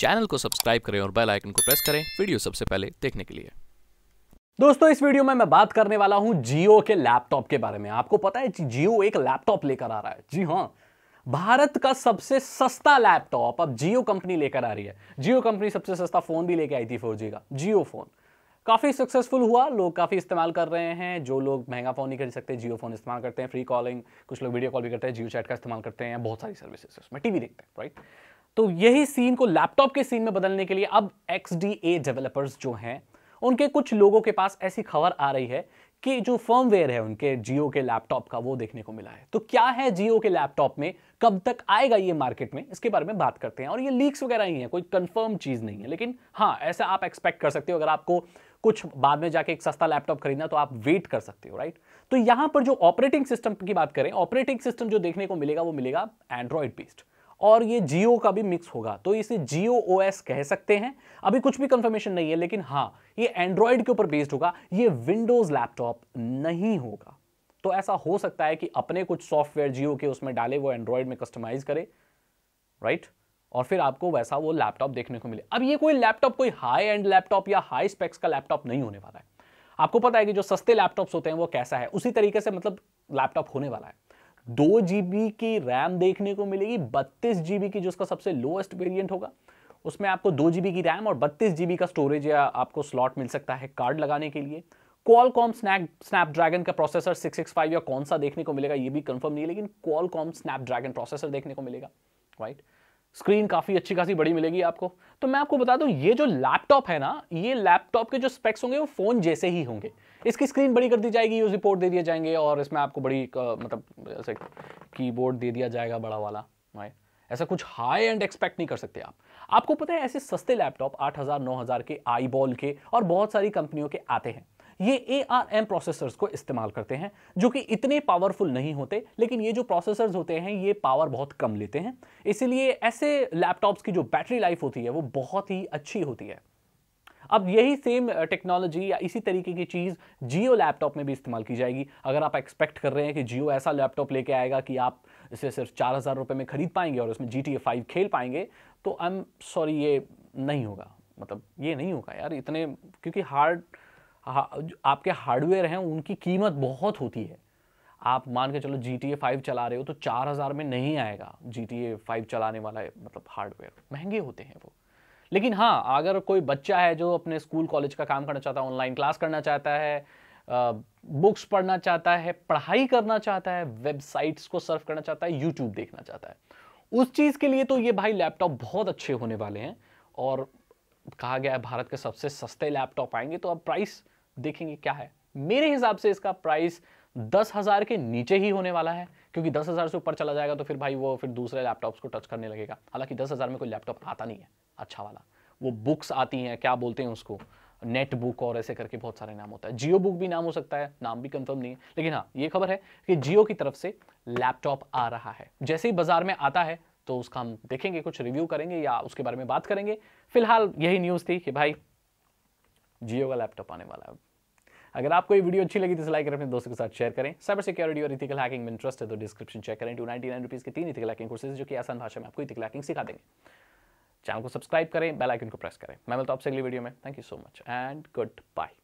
Channel को subscribe करें और बेल आइकन को प्रेस करें वीडियो सबसे पहले देखने के लिए दोस्तों इस वीडियो में मैं बात करने वाला हूं जियो के लैपटॉप के बारे में आपको पता है जियो एक लैपटॉप लेकर आ रहा है जी हाँ भारत का सबसे सस्ता लैपटॉप अब जियो कंपनी लेकर आ रही है जियो कंपनी सबसे सस्ता फोन भी लेके आई थी फोर का जियो फोन काफ़ी सक्सेसफुल हुआ लोग काफ़ी इस्तेमाल कर रहे हैं जो लोग महंगा फ़ोन नहीं खरीद सकते जियो फ़ोन इस्तेमाल करते हैं फ्री कॉलिंग कुछ लोग वीडियो कॉल भी करते हैं जियो चैट का इस्तेमाल करते हैं बहुत सारी सर्विसेज उसमें टीवी देखते हैं राइट तो यही सीन को लैपटॉप के सीन में बदलने के लिए अब एक्स डेवलपर्स जो हैं उनके कुछ लोगों के पास ऐसी खबर आ रही है कि जो फर्मवेयर है उनके जियो के लैपटॉप का वो देखने को मिला है तो क्या है जियो के लैपटॉप में कब तक आएगा ये मार्केट में इसके बारे में बात करते हैं और ये लीक्स वगैरह ही है कोई कंफर्म चीज़ नहीं है लेकिन हाँ ऐसा आप एक्सपेक्ट कर सकते हो अगर आपको कुछ बाद में जाके एक सस्ता लैपटॉप खरीदना तो आप वेट कर सकते हो राइट तो यहां पर जो ऑपरेटिंग सिस्टम की बात करें ऑपरेटिंग सिस्टम जो देखने को मिलेगा वो मिलेगा एंड्रॉइड बेस्ड और ये जियो का भी मिक्स होगा तो इसे जियो ओ कह सकते हैं अभी कुछ भी कंफर्मेशन नहीं है लेकिन हाँ ये एंड्रॉयड के ऊपर बेस्ड होगा ये विंडोज लैपटॉप नहीं होगा तो ऐसा हो सकता है कि अपने कुछ सॉफ्टवेयर जियो के उसमें डाले वो एंड्रॉयड में कस्टमाइज करे राइट और फिर आपको वैसा वो लैपटॉप देखने को मिले अब ये कोई लैपटॉप कोई हाई एंड लैपटॉप या हाई स्पेक्स का लैपटॉप नहीं होने वाला है आपको पता है कि जो सस्ते लैपटॉप्स होते हैं वो कैसा है उसी तरीके से मतलब लैपटॉप होने वाला है दो जीबी की रैम देखने को मिलेगी बत्तीस जीबी की जो उसका सबसे लोएस्ट वेरिएंट होगा उसमें आपको दो जीबी की रैम और बत्तीस जीबी का स्टोरेज या आपको स्लॉट मिल सकता है कार्ड लगाने के लिए क्वालकॉम स्नैक स्नैपड्रैगन का प्रोसेसर 665 या कौन सा देखने को मिलेगा ये भी कंफर्म नहीं है लेकिन क्वालकॉम स्नैपड्रैगन प्रोसेसर देखने को मिलेगा राइट right? स्क्रीन काफ़ी अच्छी खासी बड़ी मिलेगी आपको तो मैं आपको बता दूं ये जो लैपटॉप है ना ये लैपटॉप के जो स्पेक्स होंगे वो फ़ोन जैसे ही होंगे इसकी स्क्रीन बड़ी कर दी जाएगी यूज रिपोर्ट दे दिए जाएंगे और इसमें आपको बड़ी मतलब ऐसे कीबोर्ड दे दिया जाएगा बड़ा वाला भाई ऐसा कुछ हाई एंड एक्सपेक्ट नहीं कर सकते आप आपको पता है ऐसे सस्ते लैपटॉप नौ हजार के आईबॉल के और बहुत सारी कंपनियों के आते हैं ये ए आर एम प्रोसेसर्स को इस्तेमाल करते हैं जो कि इतने पावरफुल नहीं होते लेकिन ये जो प्रोसेसर्स होते हैं ये पावर बहुत कम लेते हैं इसीलिए ऐसे लैपटॉप्स की जो बैटरी लाइफ होती है वो बहुत ही अच्छी होती है अब यही सेम टेक्नोलॉजी या इसी तरीके की चीज़ जियो लैपटॉप में भी इस्तेमाल की जाएगी अगर आप एक्सपेक्ट कर रहे हैं कि जियो ऐसा लैपटॉप लेके आएगा कि आप इसे सिर्फ चार हज़ार रुपये में खरीद पाएंगे और उसमें जी टी ए फाइव खेल पाएंगे तो आई एम सॉरी ये नहीं होगा मतलब ये नहीं होगा यार इतने क्योंकि हार्ड आपके हार्डवेयर हैं उनकी कीमत बहुत होती है आप मान के चलो जी टी ए फाइव चला रहे हो तो चार हज़ार में नहीं आएगा जी टी ए फाइव चलाने वाला मतलब हार्डवेयर महंगे होते हैं वो लेकिन हाँ अगर कोई बच्चा है जो अपने स्कूल कॉलेज का काम करना चाहता है ऑनलाइन क्लास करना चाहता है बुक्स पढ़ना चाहता है पढ़ाई करना चाहता है वेबसाइट्स को सर्व करना चाहता है यूट्यूब देखना चाहता है उस चीज़ के लिए तो ये भाई लैपटॉप बहुत अच्छे होने वाले हैं और कहा गया है भारत के सबसे सस्ते लैपटॉप आएंगे तो अब प्राइस देखेंगे क्या है मेरे हिसाब से इसका प्राइस दस हज़ार के नीचे ही होने वाला है क्योंकि दस हज़ार से ऊपर चला जाएगा तो फिर भाई वो फिर दूसरे लैपटॉप्स को टच करने लगेगा हालांकि दस हज़ार में कोई लैपटॉप आता नहीं है अच्छा वाला वो बुक्स आती हैं क्या बोलते हैं उसको नेट बुक और ऐसे करके बहुत सारे नाम होता है जियो बुक भी नाम हो सकता है नाम भी कंफर्म नहीं है लेकिन हाँ ये खबर है कि जियो की तरफ से लैपटॉप आ रहा है जैसे ही बाजार में आता है तो उसका हम देखेंगे कुछ रिव्यू करेंगे या उसके बारे में बात करेंगे फिलहाल यही न्यूज़ थी कि भाई जियो का लैपटॉप आने वाला है अगर आपको ये वीडियो अच्छी लगी तो लाइक करें अपने दोस्तों के साथ शेयर करें साइबर सिक्योरिटी और इथिकल हैकिंग में इंटरेस्ट है तो डिस्क्रिप्शन चेक करें टू नाइनटी नाइन रुपीज़ के तीन इथिकल हैकिंग कोर्सेज जो कि आसान भाषा में आपको इथिकल हैकिंग सिखा देंगे चैनल को सब्सक्राइब करें बेल आइकन को प्रेस करें मैं मिलता हूं आपसे अगली वीडियो में thank you so much and good bye